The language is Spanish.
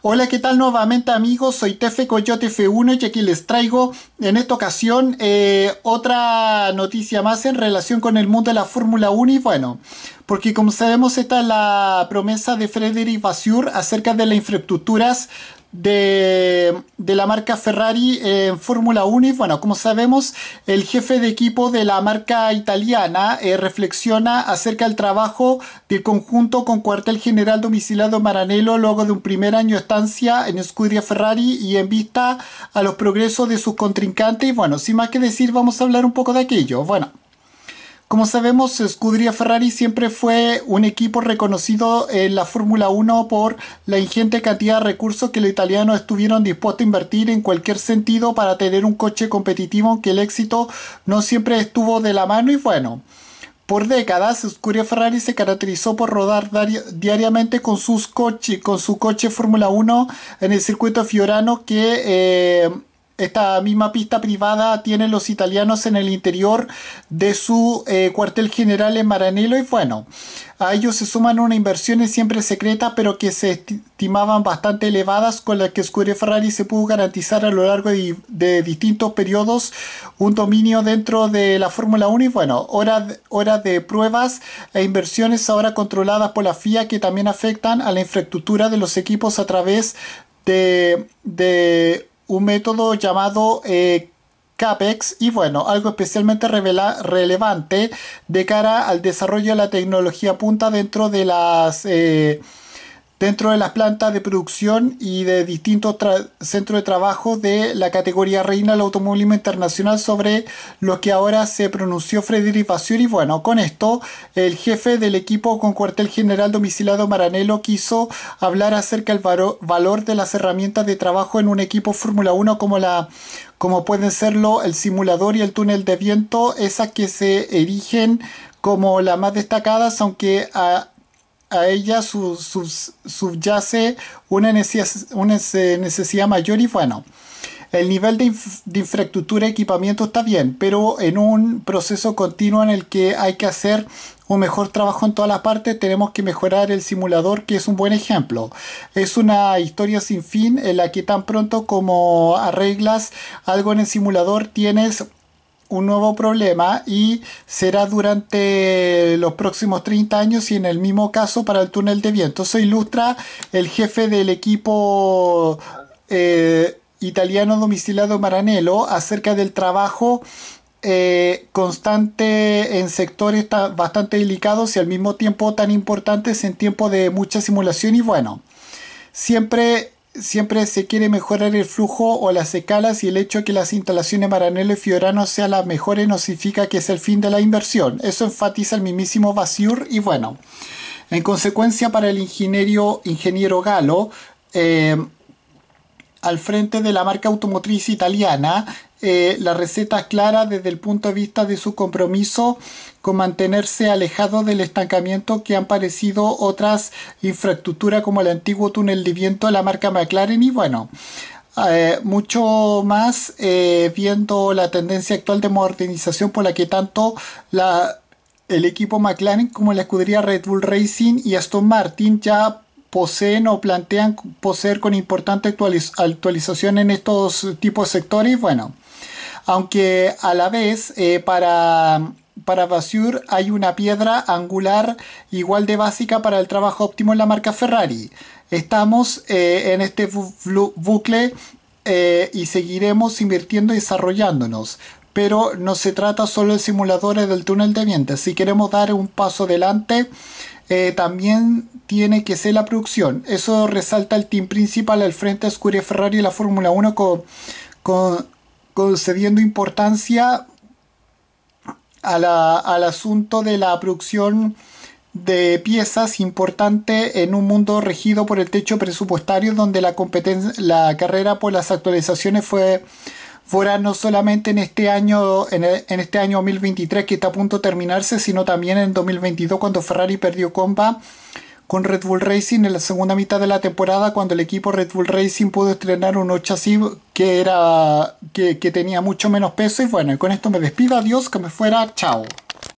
Hola, ¿qué tal nuevamente amigos? Soy Tefe Coyote F1 y aquí les traigo en esta ocasión eh, otra noticia más en relación con el mundo de la Fórmula 1 y bueno, porque como sabemos esta es la promesa de Frederic basur acerca de las infraestructuras de, la marca Ferrari en Fórmula 1 y bueno, como sabemos, el jefe de equipo de la marca italiana eh, reflexiona acerca del trabajo del conjunto con cuartel general domicilado Maranello luego de un primer año de estancia en Scuderia Ferrari y en vista a los progresos de sus contrincantes y bueno, sin más que decir, vamos a hablar un poco de aquello. Bueno. Como sabemos, Scuderia Ferrari siempre fue un equipo reconocido en la Fórmula 1 por la ingente cantidad de recursos que los italianos estuvieron dispuestos a invertir en cualquier sentido para tener un coche competitivo, aunque el éxito no siempre estuvo de la mano y bueno. Por décadas, Scuderia Ferrari se caracterizó por rodar diariamente con, sus con su coche Fórmula 1 en el circuito fiorano que... Eh, esta misma pista privada tienen los italianos en el interior de su eh, cuartel general en Maranello y bueno, a ellos se suman unas inversiones siempre secretas pero que se estimaban bastante elevadas con las que Scuderia Ferrari se pudo garantizar a lo largo de, distintos periodos un dominio dentro de la Fórmula 1 y bueno, horas hora de pruebas e inversiones ahora controladas por la FIA que también afectan a la infraestructura de los equipos a través de un método llamado eh, CAPEX y bueno, algo especialmente relevante de cara al desarrollo de la tecnología punta dentro de las... Eh, dentro de las plantas de producción y de distintos centros de trabajo de la categoría reina del automovilismo internacional sobre lo que ahora se pronunció Frederic Y Bueno, con esto el jefe del equipo con cuartel general domicilado Maranello quiso hablar acerca del valor de las herramientas de trabajo en un equipo Fórmula 1 como la como pueden serlo el simulador y el túnel de viento, esas que se erigen como las más destacadas, aunque a ella subyace una necesidad, mayor y bueno. El nivel de, de, infraestructura y equipamiento está bien, pero en un proceso continuo en el que hay que hacer un mejor trabajo en todas las partes, tenemos que mejorar el simulador, que es un buen ejemplo. Es una historia sin fin en la que tan pronto como arreglas algo en el simulador, tienes un nuevo problema y será durante los próximos 30 años y en el mismo caso para el túnel de viento. se ilustra el jefe del equipo eh, italiano domiciliado Maranello acerca del trabajo eh, constante en sectores bastante delicados y al mismo tiempo tan importantes en tiempo de mucha simulación y bueno, siempre siempre se quiere mejorar el flujo o las escalas y el hecho de que las instalaciones Maranello y Fiorano sean las mejores no significa que es el fin de la inversión. Eso enfatiza el mismísimo Basiur y bueno. En consecuencia, para el ingeniero, ingeniero Galo, eh, al frente de la marca automotriz italiana, eh, la receta es clara desde el punto de vista de su compromiso con mantenerse alejado del estancamiento que han parecido otras infraestructuras como el antiguo túnel de viento de la marca McLaren y bueno, eh, mucho más eh, viendo la tendencia actual de modernización por la que tanto la, el equipo McLaren como la escudería Red Bull Racing y Aston Martin ya poseen o plantean poseer con importante actualización en estos tipos de sectores, bueno, aunque a la vez eh, para para Basur hay una piedra angular igual de básica para el trabajo óptimo en la marca Ferrari. Estamos eh, en este bucle eh, y seguiremos invirtiendo y desarrollándonos. Pero no se trata solo de simuladores del túnel de viento. Si queremos dar un paso adelante, eh, también tiene que ser la producción. Eso resalta el team principal al frente de Ferrari y la Fórmula 1 con, concediendo importancia al asunto de la producción de piezas importante en un mundo regido por el techo presupuestario donde la, la carrera por las actualizaciones fue fuera no solamente en este año en, este año 2023 que está a punto de terminarse, sino también en 2022 cuando Ferrari perdió compa con Red Bull Racing en la segunda mitad de la temporada cuando el equipo Red Bull Racing pudo estrenar un chasis que era que, tenía mucho menos peso y bueno, y con esto me despido, adiós, que me fuera, chao.